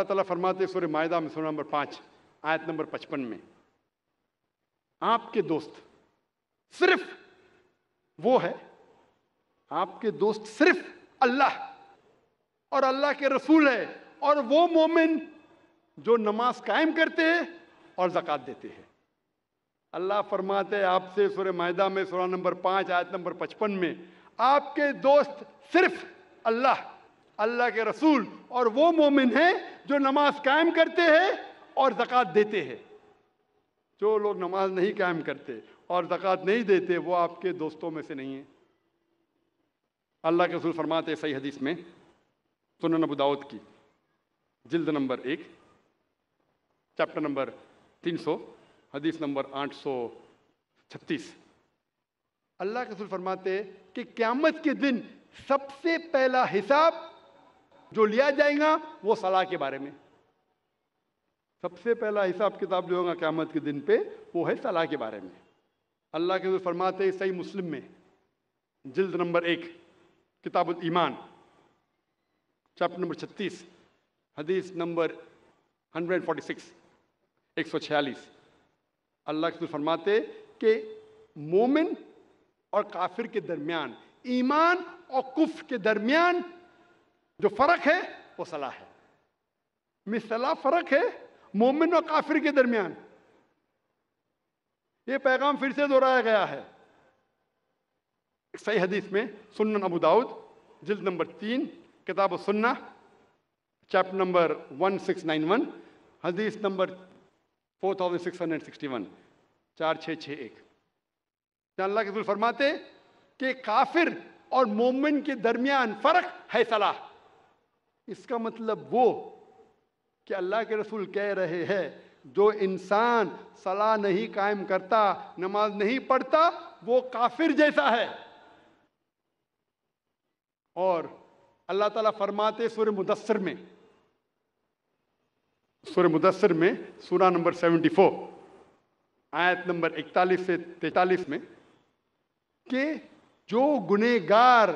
अल्लाह ताला फरमाते सूर्य मायदा में सूर्य नंबर पाँच आयत नंबर पचपन में आपके दोस्त सिर्फ वो है आपके दोस्त सिर्फ अल्लाह और अल्लाह के रसूल है और वो मोमिन जो नमाज कायम करते हैं और जक़ात देते हैं अल्लाह फरमाते हैं आपसे सूर्य मायदा में सूर्य नंबर पाँच आयत नंबर पचपन में आपके दोस्त सिर्फ अल्लाह अल्लाह के रसूल और वो मोमिन हैं जो नमाज कायम करते हैं और ज़क़़त देते हैं जो लोग नमाज नहीं कायम करते और ज़क़़त नहीं देते वो आपके दोस्तों में से नहीं है अल्लाह के रसूल फरमाते सही हदीस में सुन नबू दाऊद की जिल्द नंबर एक चैप्टर नंबर तीन सौ हदीस नंबर आठ सौ छत्तीस अल्लाह के रसूल फरमाते कि क़्यामत के दिन सबसे पहला हिसाब जो लिया जाएगा वो सलाह के बारे में सबसे पहला हिसाब किताब जो होगा क्यामत के दिन पे वो है सलाह के बारे में अल्लाह के फरमाते सही मुस्लिम में जिल्द नंबर एक किताब ईमान चैप्टर नंबर छत्तीस हदीस नंबर 146 146 अल्लाह के फरमाते कि मोमिन और काफिर के दरमियान ईमान और कुफ के दरमियान जो फर्क है वो सलाह है मिसला फर्क है मोमिन और काफिर के दरमियान ये पैगाम फिर से दोहराया गया है सही हदीस में सुन्न अबू दाऊद जिल्द नंबर तीन किताब सुन्ना चैप्टर नंबर 1691 हदीस नंबर 4661 चार छः छः एक अल्लाह के फरमाते कि काफिर और मोमिन के दरमियान फ़र्क है सलाह इसका मतलब वो कि अल्लाह के रसूल कह रहे हैं जो इंसान सलाह नहीं कायम करता नमाज नहीं पढ़ता वो काफिर जैसा है और अल्लाह ताला फरमाते सूर्य मुदस्सर में सूर्य मुदस्सर में सूरा नंबर 74 आयत नंबर 41 से 43 में कि जो गुनेगार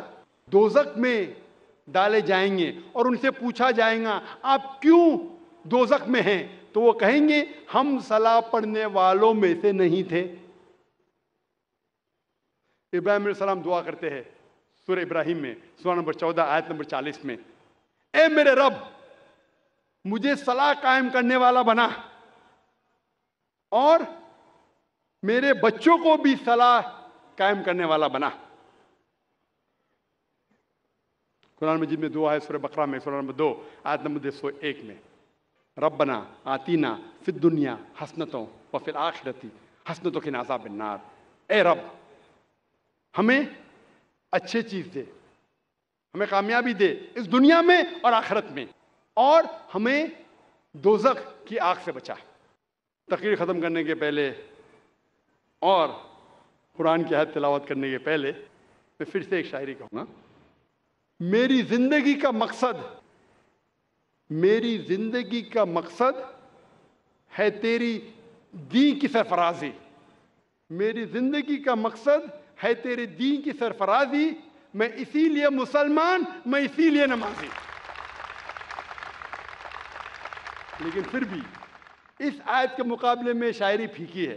दोजक में डाले जाएंगे और उनसे पूछा जाएगा आप क्यों दोजक में हैं तो वो कहेंगे हम सलाह पढ़ने वालों में से नहीं थे इब्राहिम सलाम दुआ करते हैं सुर इब्राहिम में सुर नंबर चौदह आयत नंबर चालीस में ए मेरे रब मुझे सलाह कायम करने वाला बना और मेरे बच्चों को भी सलाह कायम करने वाला बना कुरान मजिद में दुआ है सुर बकरा में सुरान नंबर दो आयत नंबर दो सौ एक में रबना आतीना फिर दुनिया हसनतों व फिर आखिरती हसनतों के नाजा बिन्नार ए रब हमें अच्छे चीज़ दे हमें कामयाबी दे इस दुनिया में और आखिरत में और हमें दोजक की आग से बचा तकरीर ख़त्म करने के पहले और कुरान की हद तिलावत करने के पहले मैं फिर से एक शायरी कहूँगा मेरी जिंदगी का मकसद मेरी जिंदगी का मकसद है तेरी दी की सरफराजी मेरी जिंदगी का मकसद है तेरे दीन की सरफराजी मैं इसीलिए मुसलमान मैं इसीलिए नमाजी लेकिन फिर भी इस आयत के मुकाबले में शायरी फीकी है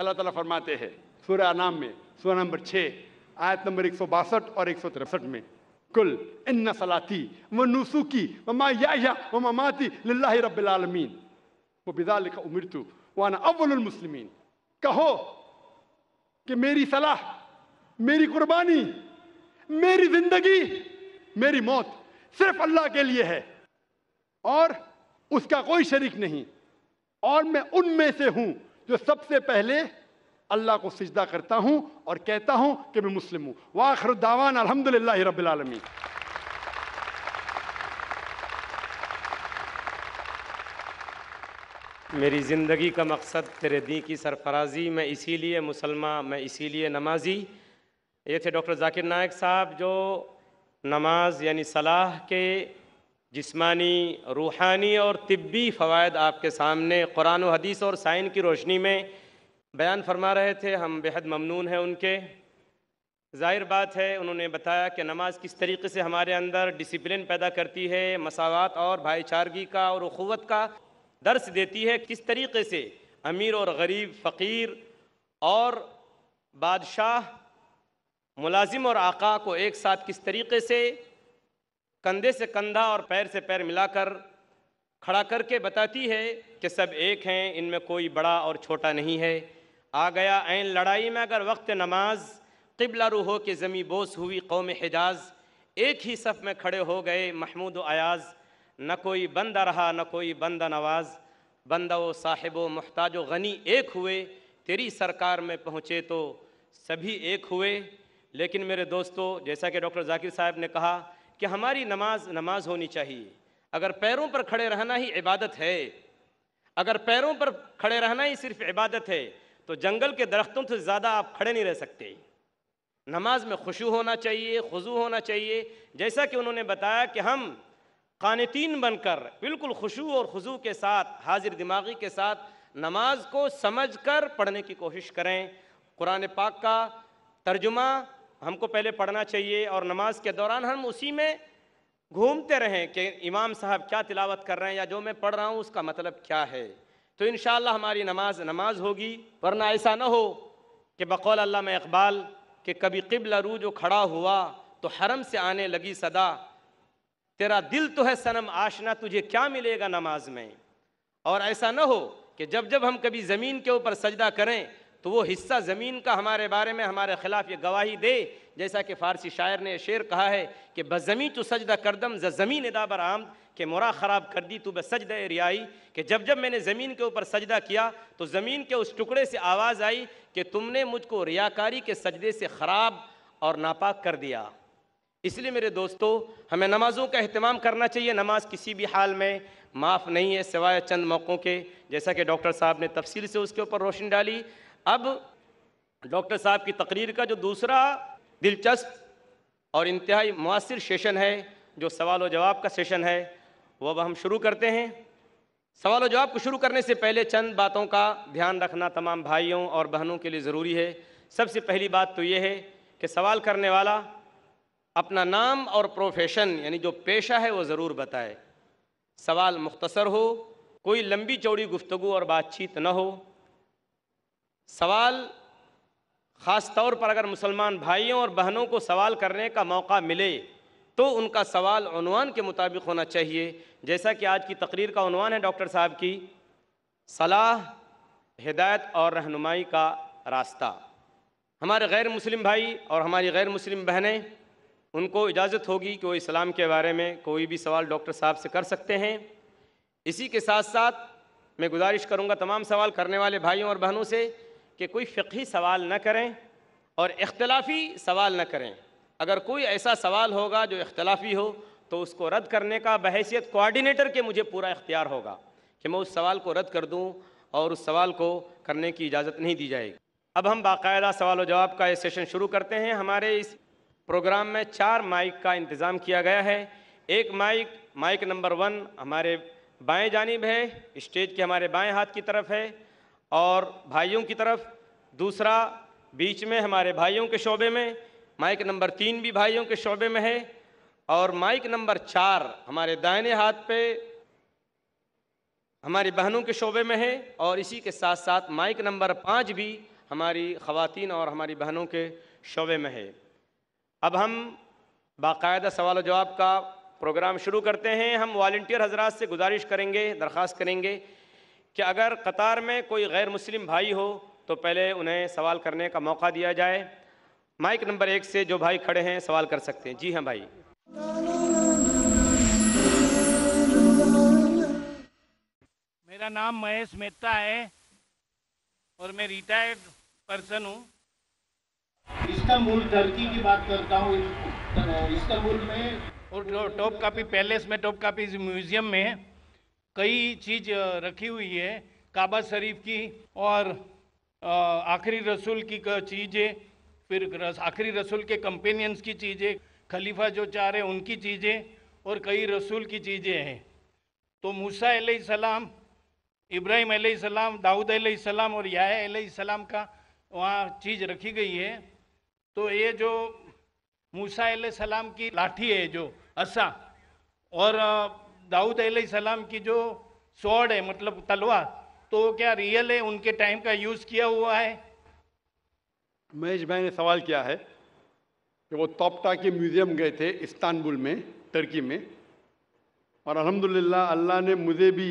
अल्लाह ताला फरमाते हैं सूर्य नाम में सूर्य नंबर छः आयत नंबर एक सौ बासठ और एक सौ तिरसठ में कुल इन सलाती व नुसुकी व मा माया व ममाती लाला रबालमीन व बिदा लिखा उमरतु वाना अव्वलमसलमिन कहो कि मेरी सलाह मेरी कुर्बानी मेरी जिंदगी मेरी मौत सिर्फ अल्लाह के लिए है और उसका कोई शरीक नहीं और मैं उनमें से हूं जो सबसे पहले अल्लाह को सजदा करता हूँ और कहता हूँ कि मैं मुस्लिम हूँ वाखर दावान अलहमदिल्ला रबालमी मेरी ज़िंदगी का मकसद तेरे दी की सरफराजी मैं इसीलिए मुसलमान मैं इसीलिए नमाजी ये थे डॉक्टर जाकिर नायक साहब जो नमाज यानी सलाह के जिस्मानी रूहानी और तिब्बी फ़वाद आपके सामने कुरान हदीस और साइन की रोशनी में बयान फरमा रहे थे हम बेहद ममनून हैं उनके ज़ाहिर बात है उन्होंने बताया कि नमाज किस तरीके से हमारे अंदर डिसिप्लिन पैदा करती है मसावत और भाईचारगी का और अखवत का दर्स देती है किस तरीके से अमीर और गरीब फ़कीर और बादशाह मुलाजिम और आका को एक साथ किस तरीके से कंधे से कंधा और पैर से पैर मिलाकर खड़ा करके बताती है कि सब एक हैं इनमें कोई बड़ा और छोटा नहीं है आ गया ऐन लड़ाई में अगर वक्त नमाज किबला रू हो के ज़मी बोस हुई कौम हिजाज एक ही सफ़ में खड़े हो गए महमूद अयाज न कोई बंदा रहा न कोई बंदा नवाज बंदा व साहिब व महताज व गनी एक हुए तेरी सरकार में पहुँचे तो सभी एक हुए लेकिन मेरे दोस्तों जैसा कि डॉक्टर जाकिर साहब ने कहा कि हमारी नमाज नमाज होनी चाहिए अगर पैरों पर खड़े रहना ही इबादत है अगर पैरों पर खड़े रहना ही सिर्फ इबादत है तो जंगल के दरख्तों से ज़्यादा आप खड़े नहीं रह सकते नमाज में खुशू होना चाहिए खुजू होना चाहिए जैसा कि उन्होंने बताया कि हम कानतीन बनकर बिल्कुल खुशू और खुजू के साथ हाजिर दिमागी के साथ नमाज को समझ कर पढ़ने की कोशिश करें कुरान पाक का तर्जुमा हमको पहले पढ़ना चाहिए और नमाज के दौरान हम उसी में घूमते रहें कि इमाम साहब क्या तिलावत कर रहे हैं या जो मैं पढ़ रहा हूँ उसका मतलब क्या है तो इन हमारी नमाज नमाज होगी वरना ऐसा ना हो कि बकौल अल्लाह इकबाल कि कभी किबला रू जो खड़ा हुआ तो हरम से आने लगी सदा तेरा दिल तो है सनम आशना तुझे क्या मिलेगा नमाज में और ऐसा ना हो कि जब जब हम कभी ज़मीन के ऊपर सजदा करें तो वो हिस्सा ज़मीन का हमारे बारे में हमारे ख़िलाफ़ ये गवाही दे जैसा कि फ़ारसी शायर ने शेर कहा है कि बज़मी तो सजदा करदम ज़मीन इदाबर आम कि मुरा ख़राब कर दी तू सजद रियाई कि जब जब मैंने ज़मीन के ऊपर सजदा किया तो ज़मीन के उस टुकड़े से आवाज़ आई कि तुमने मुझको रियाकारी के सजदे से ख़राब और नापाक कर दिया इसलिए मेरे दोस्तों हमें नमाज़ों का अहतमाम करना चाहिए नमाज किसी भी हाल में माफ़ नहीं है सिवाय चंद मौक़ों के जैसा कि डॉक्टर साहब ने तफसील से उसके ऊपर रोशनी डाली अब डॉक्टर साहब की तकरीर का जो दूसरा दिलचस्प और इंतहाई मौसर सेशन है जो सवाल व जवाब का सेशन है वो अब हम शुरू करते हैं सवाल और जवाब को शुरू करने से पहले चंद बातों का ध्यान रखना तमाम भाइयों और बहनों के लिए ज़रूरी है सबसे पहली बात तो ये है कि सवाल करने वाला अपना नाम और प्रोफेशन यानी जो पेशा है वो ज़रूर बताए सवाल मुख्तसर हो कोई लंबी चौड़ी गुफ्तु और बातचीत न हो सवाल ख़ास तौर पर अगर मुसलमान भाइयों और बहनों को सवाल करने का मौका मिले तो उनका सवाल उनवान के मुताबिक होना चाहिए जैसा कि आज की तकरीर का उनवान है डॉक्टर साहब की सलाह हिदायत और रहनुमाई का रास्ता हमारे गैर मुस्लिम भाई और हमारी गैर मुस्लिम बहनें उनको इजाज़त होगी कि वो इस्लाम के बारे में कोई भी सवाल डॉक्टर साहब से कर सकते हैं इसी के साथ साथ मैं गुजारिश करूँगा तमाम सवाल करने वाले भाइयों और बहनों से कि कोई फ़िकी सवाल न करें और इख्तलाफी सवाल न करें अगर कोई ऐसा सवाल होगा जो इख्तलाफी हो तो उसको रद्द करने का बहसीत कोऑर्डिनेटर के मुझे पूरा इख्तियार होगा कि मैं उस सवाल को रद्द कर दूँ और उस सवाल को करने की इजाज़त नहीं दी जाएगी अब हम बाकायदा सवाल जवाब का ये सेशन शुरू करते हैं हमारे इस प्रोग्राम में चार माइक का इंतज़ाम किया गया है एक माइक माइक नंबर वन हमारे बाएं जानब है स्टेज के हमारे बाएं हाथ की तरफ है और भाइयों की तरफ दूसरा बीच में हमारे भाइयों के शोबे में माइक नंबर तीन भी भाइयों के शोबे में है और माइक नंबर चार हमारे दाहिने हाथ पे हमारी बहनों के शोबे में है और इसी के साथ साथ माइक नंबर पाँच भी हमारी ख़वातीन और हमारी बहनों के शोबे में है अब हम बाकायदा सवाल जवाब का प्रोग्राम शुरू करते हैं हम वाल्टियर हजरात से गुजारिश करेंगे दरख्वास्त करेंगे कि अगर कतार में कोई गैर मुस्लिम भाई हो तो पहले उन्हें सवाल करने का मौका दिया जाए माइक नंबर एक से जो भाई खड़े हैं सवाल कर सकते हैं जी हाँ भाई मेरा नाम महेश मेहता है और मैं रिटायर्ड पर्सन हूँ इसका मूल टर्की की बात करता हूँ इसका मूल में और टॉप कापी पैलेस में टॉप कापी म्यूजियम में कई चीज़ रखी हुई है काबा शरीफ की और आखिरी रसूल की चीज़ें फिर आखिरी रसूल के कंपेनियंस की चीज़ें खलीफा जो चाह रहे उनकी चीज़ें और कई रसूल की चीज़ें हैं तो मूसा सलाम इब्राहिम सलाम दाऊद सलाम और याह सलाम का वहाँ चीज़ रखी गई है तो ये जो मूसा सलाम की लाठी है जो असा और दाऊद सलाम की जो सॉड है मतलब तलवार तो क्या रियल है उनके टाइम का यूज़ किया हुआ है महेश भाई ने सवाल किया है कि वो तोपटा के म्यूज़ियम गए थे इस्तानबुल में टर्की में और अल्हम्दुलिल्लाह अल्लाह ने मुझे भी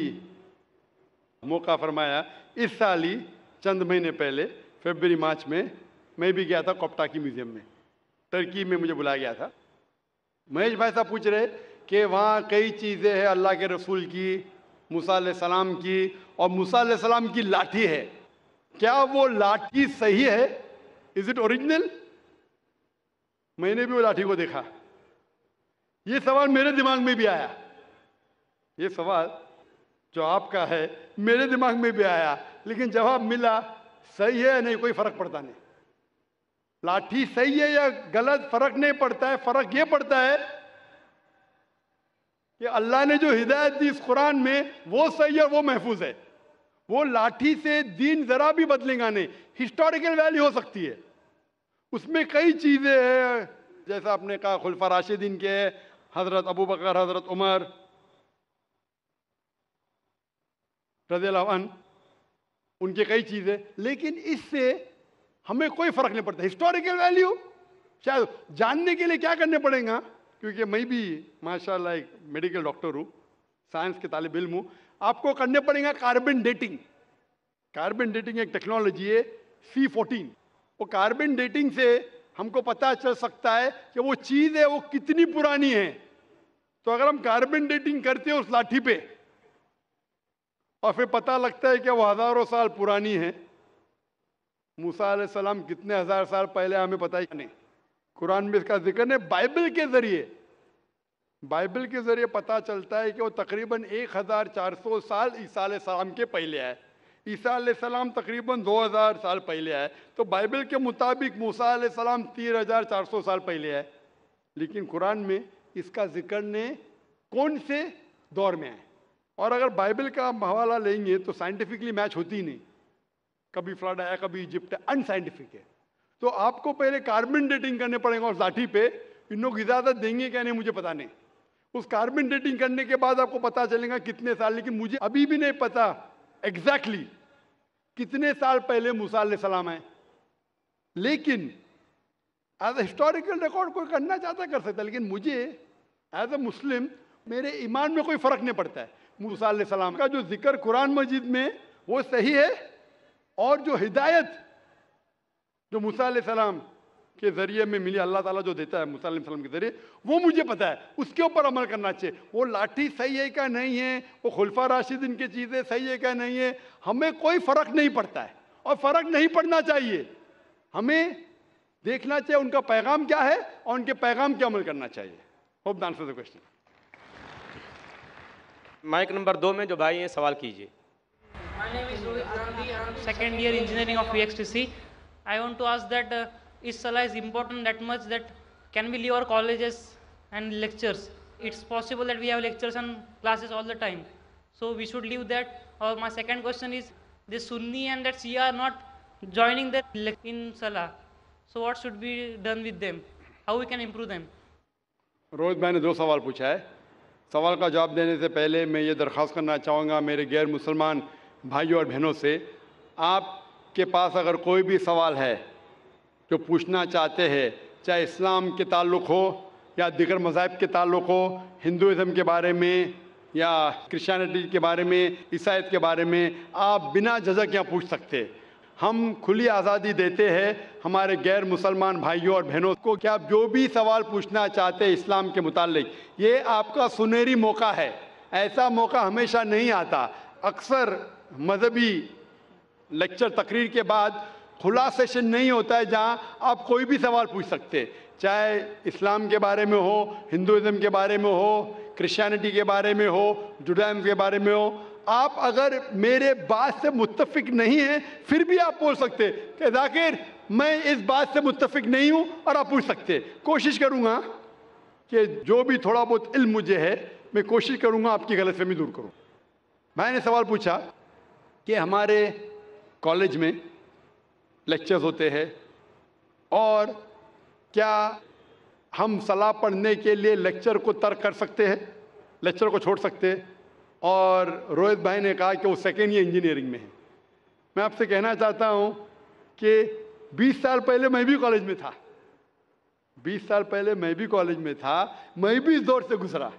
मौका फरमाया इस साल ही चंद महीने पहले फेबरी मार्च में मैं भी गया था कोपटा की म्यूज़ियम में टर्की में मुझे बुलाया गया था महेश भाई साहब पूछ रहे कि वहाँ कई चीज़ें हैं अल्लाह के रसूल की मूसा सलाम की और मूसा सलाम की लाठी है क्या वो लाठी सही है इज़ इट ओरिजिनल मैंने भी वो लाठी को देखा ये सवाल मेरे दिमाग में भी आया ये सवाल जो आपका है मेरे दिमाग में भी आया लेकिन जवाब मिला सही है या नहीं कोई फर्क पड़ता नहीं लाठी सही है या गलत फर्क नहीं पड़ता है फर्क ये पड़ता है कि अल्लाह ने जो हिदायत दी इस कुरान में वो सही है वो महफूज है वो लाठी से दीन जरा भी बदलेगा नहीं हिस्टोरिकल वैल्यू हो सकती है उसमें कई चीज़ें हैं जैसा आपने कहा खुलफा राशिदीन के हज़रत अबू बकर हज़रत उमर रजीन उनके कई चीज़ें लेकिन इससे हमें कोई फ़र्क नहीं पड़ता हिस्टोरिकल वैल्यू शायद जानने के लिए क्या करने पड़ेगा क्योंकि मैं भी माशाल्लाह एक मेडिकल डॉक्टर हूँ साइंस के तालब इल्म हूँ आपको करने पड़ेगा कार्बन डेटिंग कार्बन डेटिंग एक टेक्नोलॉजी है सी फोर्टीन वो कार्बन डेटिंग से हमको पता चल सकता है कि वो चीज़ है वो कितनी पुरानी है तो अगर हम कार्बन डेटिंग करते हैं उस लाठी पे और फिर पता लगता है कि वो हज़ारों साल पुरानी है मूसा सलाम कितने हज़ार साल पहले हमें पता ही नहीं कुरान में इसका जिक्र है बाइबल के ज़रिए बाइबल के ज़रिए पता चलता है कि वो तकरीबन 1400 साल ईसा सलाम के पहले आए ईसा सलाम तकरीबन 2000 साल पहले आए तो बाइबल के मुताबिक मूसा सलाम 3400 साल पहले आए लेकिन कुरान में इसका जिक्र ने कौन से दौर में आए और अगर बाइबल का हवाला लेंगे तो साइंटिफिकली मैच होती ही नहीं कभी फ्लड आया कभी इजिप्ट अनसाइंटिफिक है तो आपको पहले कार्बन डेटिंग करने पड़ेगा और साठी पे इन लोग इजाज़त देंगे क्या नहीं मुझे पता नहीं उस कार्बन डेटिंग करने के बाद आपको पता चलेगा कितने साल लेकिन मुझे अभी भी नहीं पता एग्जैक्टली exactly कितने साल पहले मूसा सलाम है लेकिन एज ए हिस्टोरिकल रिकॉर्ड कोई करना चाहता कर सकता लेकिन मुझे एज ए मुस्लिम मेरे ईमान में कोई फ़र्क नहीं पड़ता है मूसा सलाम का जो जिक्र कुरान मजिद में वो सही है और जो हिदायत जो मूसा सलाम के जरिए में मिली अल्लाह ताला जो देता है मुसलम सलम के जरिए वो मुझे पता है उसके ऊपर अमल करना चाहिए वो लाठी सही है क्या नहीं है वो खुल्फा राशिद इनकी चीज़ें सही है क्या नहीं है हमें कोई फ़र्क नहीं पड़ता है और फ़र्क नहीं पड़ना चाहिए हमें देखना चाहिए उनका पैगाम क्या है और उनके पैगाम क्या अमल करना चाहिए होप दान for the question mic number दो में जो भाई हैं सवाल कीजिए second year engineering of P X T C I want to ask that is सलाह is important that much that can be leave our colleges and lectures it's possible that we have lectures and classes all the time so we should leave that और my second question is this सुन्नी and that C are not joining that in सलाह so what should be done with them how we can improve them Rohit मैंने दो सवाल पूछा है सवाल का जवाब देने से पहले मैं ये दरख्वास्त करना चाहूँगा मेरे गैर मुसलमान भाइयों और बहनों से आपके पास अगर कोई भी सवाल है जो पूछना चाहते हैं चाहे इस्लाम के ताल्लुक़ हो या दिगर मजाहब के ताल्लुक़ हो हिंदुज़म के बारे में या क्रिश्चियनिटी के बारे में ईसाइत के बारे में आप बिना झजक यहाँ पूछ सकते हम खुली आज़ादी देते हैं हमारे गैर मुसलमान भाइयों और बहनों को कि आप जो भी सवाल पूछना चाहते हैं इस्लाम के मुतालिक ये आपका सुनहरी मौका है ऐसा मौका हमेशा नहीं आता अक्सर मजहबी लेक्चर तकरीर के बाद खुला सेशन नहीं होता है जहाँ आप कोई भी सवाल पूछ सकते चाहे इस्लाम के बारे में हो हिंदुज़म के बारे में हो क्रिश्चियनिटी के बारे में हो जुडाइम के बारे में हो आप अगर मेरे बात से मुतफिक नहीं हैं फिर भी आप बोल सकते कि जाकिर मैं इस बात से मुतफिक नहीं हूँ और आप पूछ सकते कोशिश करूँगा कि जो भी थोड़ा बहुत इल्म मुझे है मैं कोशिश करूँगा आपकी गलत फहमी दूर करूँ मैंने सवाल पूछा कि हमारे कॉलेज में लेक्चर्स होते हैं और क्या हम सलाह पढ़ने के लिए लेक्चर को तर्क कर सकते हैं लेक्चर को छोड़ सकते हैं और रोहित भाई ने कहा कि वो सेकेंड ईयर इंजीनियरिंग में है मैं आपसे कहना चाहता हूँ कि 20 साल पहले मैं भी कॉलेज में था 20 साल पहले मैं भी कॉलेज में था मैं भी इस दौर से गुजरा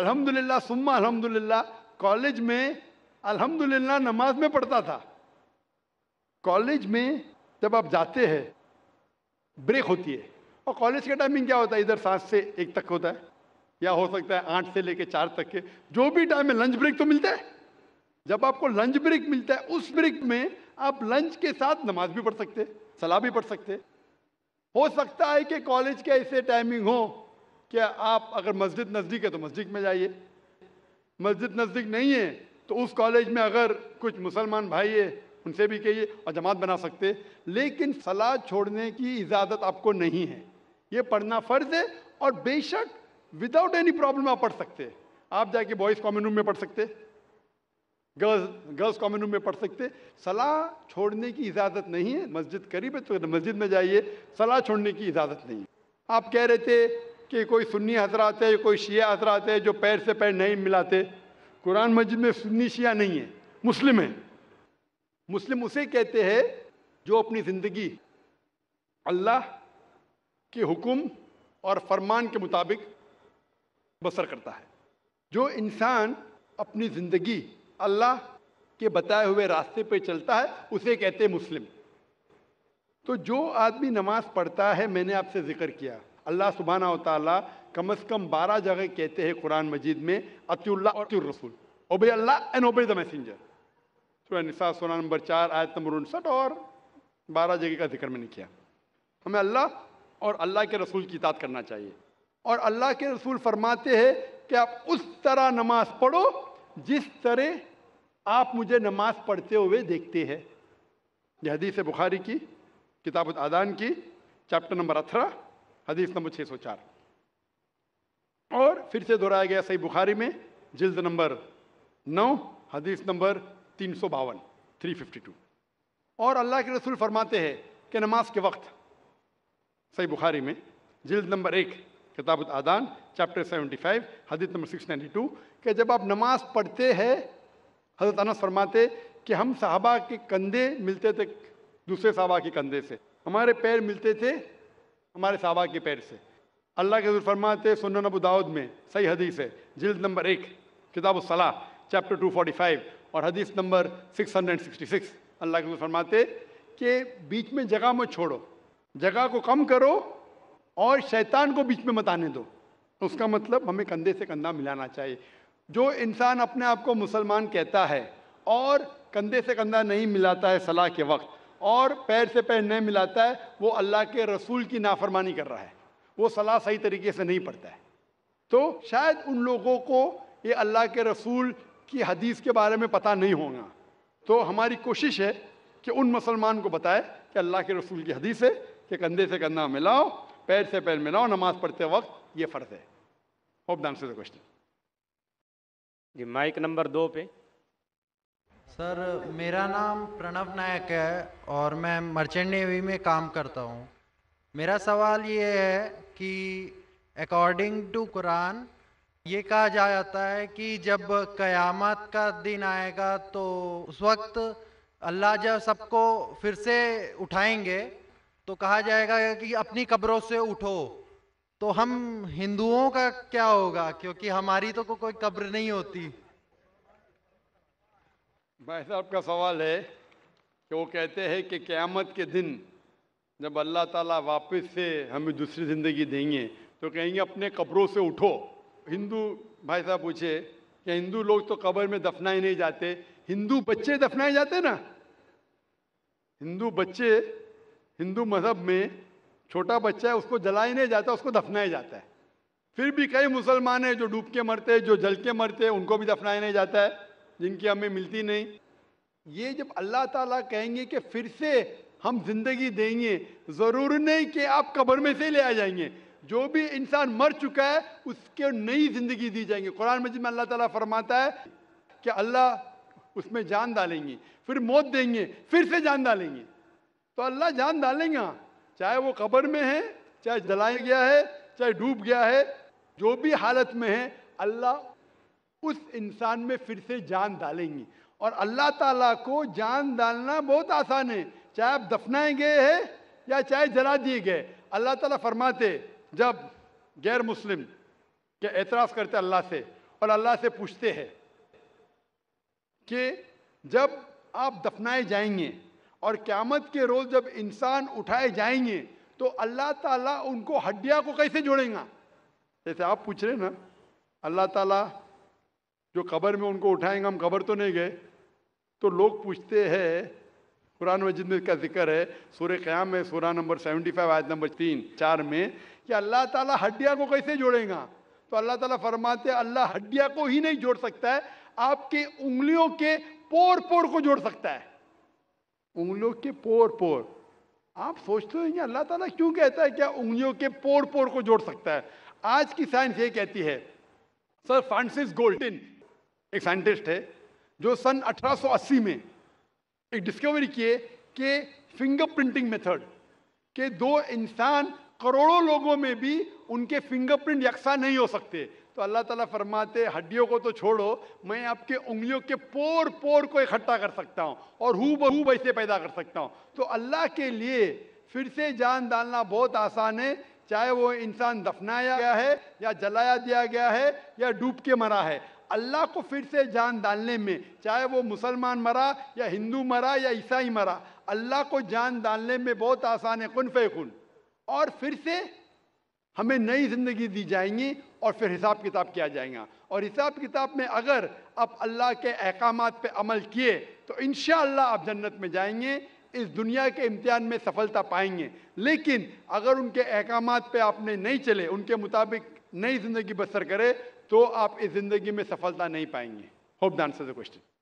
अल्हम्दुलिल्लाह सुम्मा अल्हम्दुलिल्लाह कॉलेज में अल्हम्दुलिल्लाह नमाज में पढ़ता था कॉलेज में जब आप जाते हैं ब्रेक होती है और कॉलेज का टाइमिंग क्या होता है इधर सात से एक तक होता है या हो सकता है आठ से लेकर चार तक के जो भी टाइम है लंच ब्रेक तो मिलता है जब आपको लंच ब्रेक मिलता है उस ब्रेक में आप लंच के साथ नमाज भी पढ़ सकते सलाह भी पढ़ सकते हो सकता है कि कॉलेज के ऐसे टाइमिंग हो कि आप अगर मस्जिद नज़दीक है तो मस्जिद में जाइए मस्जिद नज़दीक नहीं है तो उस कॉलेज में अगर कुछ मुसलमान भाई है उनसे भी कहिए और जमात बना सकते लेकिन सलाह छोड़ने की इजाज़त आपको नहीं है ये पढ़ना फ़र्ज है और बेशक विदाउट एनी प्रॉब्लम आप पढ़ सकते आप जाके बॉयज़ कॉमन रूम में पढ़ सकते गर्ल्स गर्ल्स कॉमन रूम में पढ़ सकते सलाह छोड़ने की इजाज़त नहीं है मस्जिद करीब है तो मस्जिद में जाइए सलाह छोड़ने की इजाज़त नहीं है आप कह रहे थे कि कोई सुन्नी हजरात है कोई शिया हजरात है जो पैर से पैर नहीं मिलाते कुरान मस्जिद में सुन्नी शिया नहीं है मुस्लिम है मुस्लिम उसे कहते हैं जो अपनी ज़िंदगी अल्लाह के हुक्म और फरमान के मुताबिक बसर करता है जो इंसान अपनी ज़िंदगी अल्लाह के बताए हुए रास्ते पर चलता है उसे कहते हैं मुस्लिम तो जो आदमी नमाज पढ़ता है मैंने आपसे ज़िक्र किया अल्लाह सुबहाना ताली कम अज़ कम बारह जगह कहते हैं कुरान मजीद में अतुल्ला और रसूल ओबे अल्लाह एंड ओबे द मैसेंजर सूर्य निशा सोना नंबर चार आयत नंबर उनसठ और बारह जगह का जिक्र मैंने किया हमें अल्लाह और अल्लाह के रसूल की इताद करना चाहिए और अल्लाह के रसूल फरमाते हैं कि आप उस तरह नमाज पढ़ो जिस तरह आप मुझे नमाज पढ़ते हुए देखते हैं यह हदीस है बुखारी की किताब आदान की चैप्टर नंबर अठारह हदीस नंबर छः सौ चार और फिर से दोहराया गया सही बुखारी में जिल्द नंबर नौ हदीस नंबर तीन सौ बावन थ्री फिफ्टी टू और अल्लाह के रसूल फरमाते हैं कि नमाज के वक्त सही बुखारी में जिल्द नंबर एक किताब आदान चैप्टर सेवेंटी फाइव हदीत नंबर सिक्स नाइन्टी टू कि जब आप नमाज पढ़ते हैं हजरत अनस फरमाते कि हम साहबा के कंधे मिलते थे दूसरे साहबा के कंधे से हमारे पैर मिलते थे हमारे साहबा के पैर से अल्लाह के फरमाते सुन नबू दाऊद में सही हदीस है जिल्द नंबर एक किताब सलाह चैप्टर टू फोर्टी फाइव और हदीस नंबर 666 अल्लाह के फरमाते कि बीच में जगह मत छोड़ो जगह को कम करो और शैतान को बीच में मत आने दो उसका मतलब हमें कंधे से कंधा मिलाना चाहिए जो इंसान अपने आप को मुसलमान कहता है और कंधे से कंधा नहीं मिलाता है सलाह के वक्त और पैर से पैर नहीं मिलाता है वो अल्लाह के रसूल की नाफरमानी कर रहा है वो सलाह सही तरीके से नहीं पढ़ता है तो शायद उन लोगों को ये अल्लाह के रसूल कि हदीस के बारे में पता नहीं होगा तो हमारी कोशिश है कि उन मुसलमान को बताए कि अल्लाह के रसूल की हदीस है कि कंधे से कंधा मिलाओ पैर से पैर मिलाओ नमाज पढ़ते वक्त ये फ़र्ज है होप दान से क्वेश्चन जी माइक नंबर दो पे सर मेरा नाम प्रणव नायक है और मैं मर्चेंट नेवी में काम करता हूँ मेरा सवाल ये है कि अकॉर्डिंग टू कुरान ये कहा जाता है कि जब कयामत का दिन आएगा तो उस वक्त अल्लाह जब सबको फिर से उठाएंगे तो कहा जाएगा कि अपनी कब्रों से उठो तो हम हिंदुओं का क्या होगा क्योंकि हमारी तो को कोई कब्र नहीं होती भाई साहब का सवाल है कि वो कहते हैं कि क़्यामत के दिन जब अल्लाह ताला वापस से हमें दूसरी ज़िंदगी देंगे तो कहेंगे अपने कब्रों से उठो हिंदू भाई साहब पूछे कि हिंदू लोग तो कब्र में दफनाए नहीं जाते हिंदू बच्चे दफनाए जाते ना हिंदू बच्चे हिंदू मजहब में छोटा बच्चा है उसको जलाया नहीं जाता उसको दफनाया जाता है फिर भी कई मुसलमान हैं जो डूब के मरते हैं जो जल के मरते हैं उनको भी दफनाया नहीं जाता है जिनकी हमें मिलती नहीं ये जब अल्लाह ताला कहेंगे कि फिर से हम जिंदगी देंगे ज़रूर नहीं कि आप कब्र में से ले आ जाएंगे जो भी इंसान मर चुका है उसके नई जिंदगी दी जाएंगी कुरान मजिद में अल्लाह ताला फरमाता है कि अल्लाह उसमें जान डालेंगे फिर मौत देंगे फिर से जान डालेंगे तो अल्लाह जान डालेंगे चाहे वो कब्र में है चाहे जलाया गया है चाहे डूब गया है जो भी हालत में है अल्लाह उस इंसान में फिर से जान डालेंगे और अल्लाह ताला को जान डालना बहुत आसान है चाहे आप दफनाए गए हैं या चाहे जला दिए गए अल्लाह ताला फरमाते जब गैर मुस्लिम के एतराज़ करते अल्लाह से और अल्लाह से पूछते हैं कि जब आप दफनाए जाएंगे और क़्यामत के रोज़ जब इंसान उठाए जाएंगे तो अल्लाह ताला उनको हड्डिया को कैसे जोड़ेगा जैसे आप पूछ रहे ना अल्लाह ताला जो कबर में उनको उठाएंगे हम कबर तो नहीं गए तो लोग पूछते हैं कुरान मजिद में का जिक्र है सूर्य क़्याम है सूरा नंबर सेवेंटी फाइव आयत नंबर तीन चार में कि अल्लाह ताला हड्डिया को कैसे जोड़ेगा तो अल्लाह ताला फरमाते अल्लाह हड्डिया को ही नहीं जोड़ सकता है आपके उंगलियों के पोर पोर को जोड़ सकता है उंगलियों के पोर पोर आप सोचते होंगे अल्लाह ताला क्यों कहता है क्या उंगलियों के पोर पोर को जोड़ सकता है आज की साइंस ये कहती है सर फ्रांसिस गोल्टिन एक साइंटिस्ट है जो सन 1880 में एक डिस्कवरी किए कि फिंगर प्रिंटिंग मेथड के दो इंसान करोड़ों लोगों में भी उनके फिंगरप्रिंट यकसा नहीं हो सकते तो अल्लाह ताला फरमाते हड्डियों को तो छोड़ो मैं आपके उंगलियों के पोर पोर को इकट्ठा कर सकता हूँ और हु बहू वैसे पैदा कर सकता हूँ तो अल्लाह के लिए फिर से जान डालना बहुत आसान है चाहे वो इंसान दफनाया गया है या जलाया दिया गया है या डूब के मरा है अल्लाह को फिर से जान डालने में चाहे वो मुसलमान मरा या हिंदू मरा या ईसाई मरा अल्लाह को जान डालने में बहुत आसान है कन फ़े और फिर से हमें नई जिंदगी दी जाएंगी और फिर हिसाब किताब किया जाएगा और हिसाब किताब में अगर आप अल्लाह के अहकाम पे अमल किए तो इन आप जन्नत में जाएंगे इस दुनिया के इम्तिहान में सफलता पाएंगे लेकिन अगर उनके अहकाम पे आपने नहीं चले उनके मुताबिक नई जिंदगी बसर करे तो आप इस जिंदगी में सफलता नहीं पाएंगे hope the answer the question